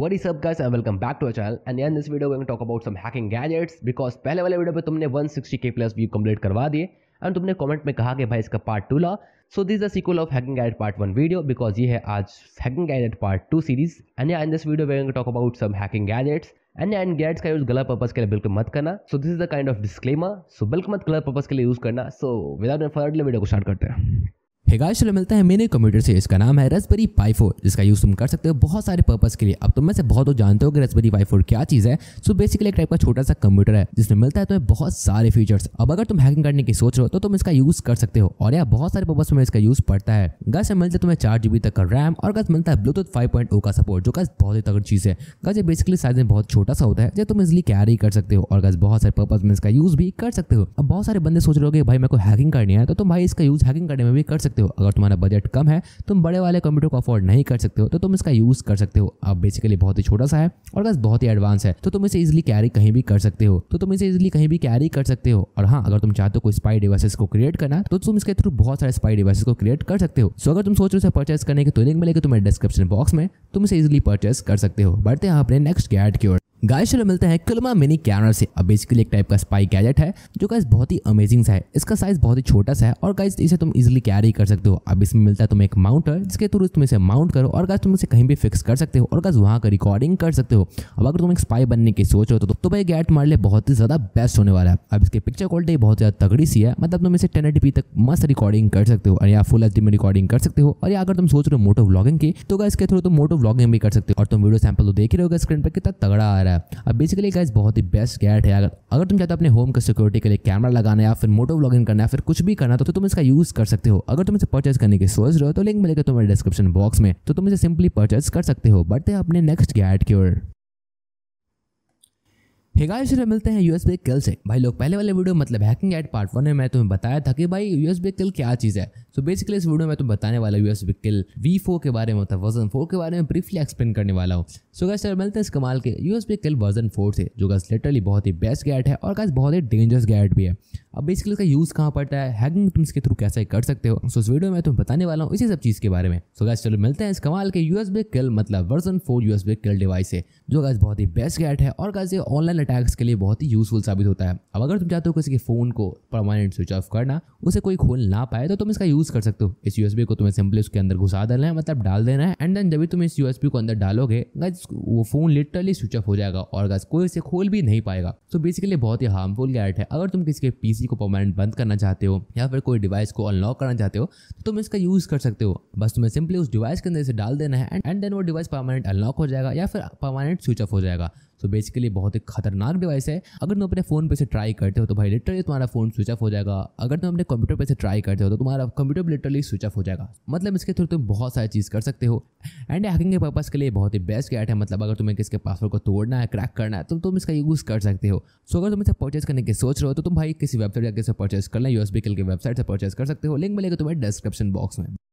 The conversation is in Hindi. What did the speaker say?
What is up guys and welcome back to our channel and in this video we're going to talk about some hacking gadgets because पहले वाले वीडियो पे तुमने 160k प्लस व्यू कंप्लीट करवा दिए एंड तुमने कमेंट में कहा कि भाई इसका पार्ट टू ला so this the sequel of hacking gadget part one video because ये है आज hacking gadget part two series and in this video we're talk about some hacking gadgets and and गैट्स का यूज गलत पर्पज के लिए बिल्कुल मत करना so this is the kind of disclaimer so बिल्कुल मत गलत पर्पज के लिए यूज करना सो विदाउट फर्दर वीडियो को स्टार्ट करते हैं हेगाइस चलो मिलता है मेरे कंप्यूटर से इसका नाम है रसबरी पाई फोर जिसका यूज़ तुम कर सकते हो बहुत सारे पर्पस के लिए अब तुम में से बहुत लोग जानते हो कि रसबरी पाई फोर क्या चीज़ है सो बेसिकली एक टाइप का छोटा सा कंप्यूटर है जिसमें मिलता है तुम्हें बहुत सारे फीचर्स अब अगर तुम हैकिंग करने की सोच रहे हो तो तुम इसका यूज़ कर सकते हो और यार बहुत सारे पर्पस में इसका यूज़ पड़ता है गज से मिलता है तुम्हें चार जीबी तक का रैम और गस मिलता है ब्लूटूथ फाइव पॉइंट ओ का सपोर्ट जो गज बहुत ही तगड़ चीज़ है गस ये बेसिकली साइज में बहुत छोटा सा होता है जो तुम इजिली कैरी कर सकते हो और गस बहुत सारे पर्पज में इसका यूज़ भी कर सकते हो अब बहुत सारे बंदे सोच रहे हो कि भाई मेरे को हैकिंग करनी है तो तुम भाई इसका यूज़ हैकिंग करने में भी कर सकते सकते हो अगर तुम्हारा बजट कम है तुम बड़े वाले कंप्यूटर को अफोर्ड नहीं कर सकते हो तो तुम इसका यूज़ कर सकते हो अब बेसिकली बहुत ही छोटा सा है और बस बहुत ही एडवांस है तो तुम इसे इजिली कैरी कहीं भी कर सकते हो तो तुम इसे इजिली कहीं भी कैरी कर सकते हो और हाँ अगर तुम चाहते हो कोई स्पाई डिवाइसेस को क्रिएट करना तो तुम इसके थ्रू बहुत सारे स्पाई डिवाइसेस को क्रिएट कर सकते हो सो अगर तुम सोच रहे हो परचेस करने के तो लिंक मिलेगा तुम्हें डिस्क्रिप्शन बॉक्स में तुम इसे इजिली परचेस कर सकते हो बढ़ते हैं अपने नेक्स्ट गैट की ओर गाय चलो मिलते हैं कलमा मिनी कैमरा से अब बेसिकली एक टाइप का स्पाई गैजेट है जो गाइस बहुत ही अमेजिंग सा है इसका साइज बहुत ही छोटा सा है और गाइस इसे तुम इजीली कैरी कर सकते हो अब इसमें मिलता है तुम्हें एक माउंटर जिसके थ्रू तुम इसे माउंट करो और गाइस तुम इसे कहीं भी फिक्स कर सकते हो और गाइस वहाँ का रिकॉर्डिंग कर सकते हो अब अगर तुम एक स्पाई बनने की सोच हो तो, तो भाई गैट मार ले बहुत ही ज़्यादा बेस्ट होने वाला है अब इसकी पिक्चर क्वालिटी बहुत ज़्यादा तगड़ी सी है मतलब तुम इसे टेन तक मस्त रिकॉर्डिंग कर सकते हो और या फुल एच में रिकॉर्डिंग कर सकते हो और या अगर तुम सोच रहे हो मोटो ब्लॉगिंग की तो गाइस के थ्रू तुम मोटो ब्लॉगिंग भी कर सकते हो और तुम वीडियो सैम्पल तो देख रहे हो स्क्रीन पर कितना तगड़ा आ रहा है रहा है अब बेसिकली गाइज बहुत ही बेस्ट गैट है अगर अगर तुम चाहते हो अपने होम का सिक्योरिटी के लिए कैमरा लगाना या फिर मोटो ब्लॉगिंग करना या फिर कुछ भी करना तो, तो तुम इसका यूज़ कर सकते हो अगर तुम इसे परचेज करने की सोच रहे हो तो लिंक मिलेगा तुम्हारे डिस्क्रिप्शन बॉक्स में तो तुम इसे सिंपली परचेज कर सकते हो बट अपने नेक्स्ट गैट की ओर हे गाइस फिर मिलते हैं यूएसबी किल से भाई लोग पहले वाले वीडियो मतलब हैकिंग एट पार्ट वन में मैं तुम्हें बताया था कि भाई यूएसबी किल क्या चीज़ है सो so बेसिकली इस वीडियो में तुम बताने वाला यूएसबी किल वी फोर के बारे में मतलब वर्जन फोर के बारे में ब्रीफली एक्सप्लेन करने वाला हूँ सो गाइस फिर मिलते हैं इस कमाल के यूएसबी किल वर्जन फोर से जो गाइस लिटरली बहुत ही बेस्ट गैट है और गाइस बहुत ही डेंजरस गैट भी है अब बेसिकली इसका यूज़ कहाँ पड़ता है हैकिंग तुम इसके थ्रू कैसे कर सकते हो सो इस वीडियो में तुम बताने वाला हूँ इसी सब चीज़ के बारे में सो गाइस चलो मिलते हैं इस कमाल के यूएसबी किल मतलब version four USB kill device है जो गाइस बहुत ही बेस्ट गैट है और गाइस ये ऑनलाइन अटैक्स के लिए बहुत ही यूजफुल साबित होता है अब अगर तुम चाहते हो किसी के फ़ोन को परमानेंट स्विच ऑफ करना उसे कोई खोल ना पाए तो तुम इसका यूज़ कर सकते हो इस यू को तुम्हें सिंपली उसके अंदर घुसा देना है मतलब डाल देना है एंड देन जब भी तुम इस यू को अंदर डालोगे वो फ़ोन लिटरली स्विच ऑफ हो जाएगा और गज कोई इसे खोल भी नहीं पाएगा तो बेसिकली बहुत ही हार्मफुल गैट है अगर तुम किसी के पीसी को परमानेंट बंद करना चाहते हो या फिर कोई डिवाइस को अनलॉक करना चाहते हो तो तुम इसका यूज़ कर सकते हो बस तुम्हें सिंपली उस डिवाइस के अंदर इसे डाल देना है एंड देन वो डिवाइस परमानेंट अनलॉक हो जाएगा या फिर परमानेंट स्विच ऑफ हो जाएगा सो बेसिकली बहुत ही खतरनाक डिवाइस है अगर तुम अपने फ़ोन पे से ट्राई करते हो तो भाई लिटरली तुम्हारा फ़ोन स्विच ऑफ हो जाएगा अगर तुम अपने कंप्यूटर पे से ट्राई करते हो तो तुम्हारा कंप्यूटर लिटरली स्विच ऑफ हो जाएगा मतलब इसके थ्रू तुम बहुत सारी चीज़ कर सकते हो एंड हैकिंग के पर्पज़ के लिए बहुत ही बेस्ट गैट है मतलब अगर तुम्हें किसके पासवर्ड को तोड़ना है क्रैक करना है तो तुम इसका यूज़ कर सकते हो सो अगर तुम इसे परचेज करने की सोच रहे हो तो तुम भाई किसी वेबसाइट जाकर से परचेज करना यू एस की वेबसाइट से परचेज कर सकते हो लिंक मिलेगा तुम्हें डिस्क्रिप्शन बॉक्स में